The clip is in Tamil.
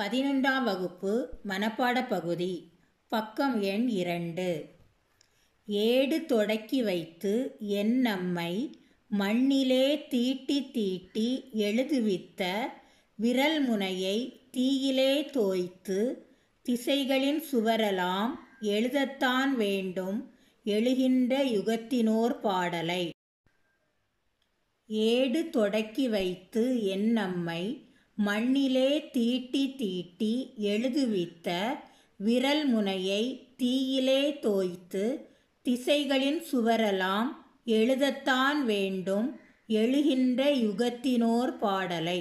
பதினெண்டாம் வகுப்பு மனப்பாட பகுதி பக்கம் எண் இரண்டு ஏடு தொடக்கி வைத்து என் நம்மை மண்ணிலே தீட்டி தீட்டி எழுதுவித்த விரல் முனையை தீயிலே தோய்த்து திசைகளின் சுவரலாம் எழுதத்தான் வேண்டும் எழுகின்ற யுகத்தினோர் பாடலை ஏடு தொடக்கி வைத்து என் நம்மை மண்ணிலே தீட்டி தீட்டி எழுதுவித்த விரல் முனையை தீயிலே தோய்த்து திசைகளின் சுவரெல்லாம் எழுதத்தான் வேண்டும் எழுகின்ற யுகத்தினோர் பாடலை